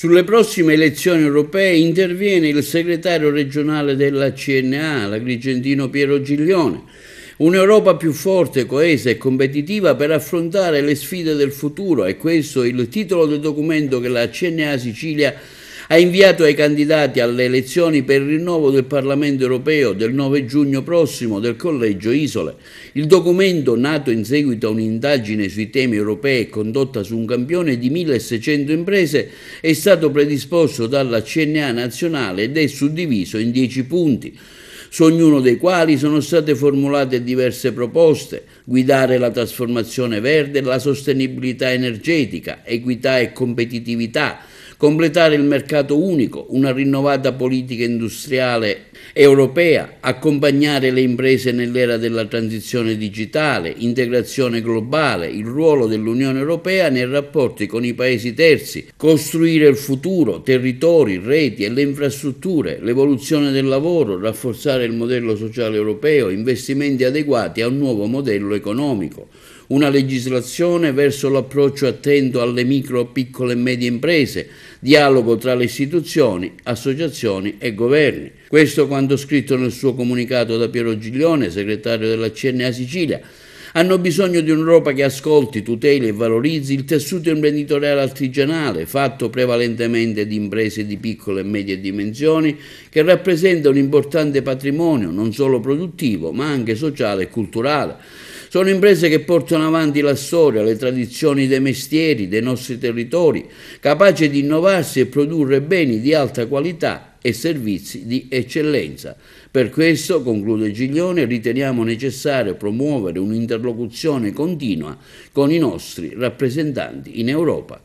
Sulle prossime elezioni europee interviene il segretario regionale della CNA, l'agrigentino Piero Giglione. Un'Europa più forte, coesa e competitiva per affrontare le sfide del futuro, è questo il titolo del documento che la CNA Sicilia ha ha inviato ai candidati alle elezioni per il rinnovo del Parlamento europeo del 9 giugno prossimo del Collegio Isole. Il documento, nato in seguito a un'indagine sui temi europei condotta su un campione di 1600 imprese, è stato predisposto dalla CNA nazionale ed è suddiviso in 10 punti su ognuno dei quali sono state formulate diverse proposte, guidare la trasformazione verde, la sostenibilità energetica, equità e competitività, completare il mercato unico, una rinnovata politica industriale europea, accompagnare le imprese nell'era della transizione digitale, integrazione globale, il ruolo dell'Unione Europea nei rapporti con i paesi terzi, costruire il futuro, territori, reti e le infrastrutture, l'evoluzione del lavoro, rafforzare il modello sociale europeo, investimenti adeguati a un nuovo modello economico una legislazione verso l'approccio attento alle micro, piccole e medie imprese, dialogo tra le istituzioni, associazioni e governi. Questo quanto scritto nel suo comunicato da Piero Giglione, segretario della CNA Sicilia, hanno bisogno di un'Europa che ascolti, tuteli e valorizzi il tessuto imprenditoriale artigianale, fatto prevalentemente di imprese di piccole e medie dimensioni, che rappresenta un importante patrimonio non solo produttivo, ma anche sociale e culturale. Sono imprese che portano avanti la storia, le tradizioni dei mestieri, dei nostri territori, capaci di innovarsi e produrre beni di alta qualità e servizi di eccellenza. Per questo, conclude Giglione, riteniamo necessario promuovere un'interlocuzione continua con i nostri rappresentanti in Europa.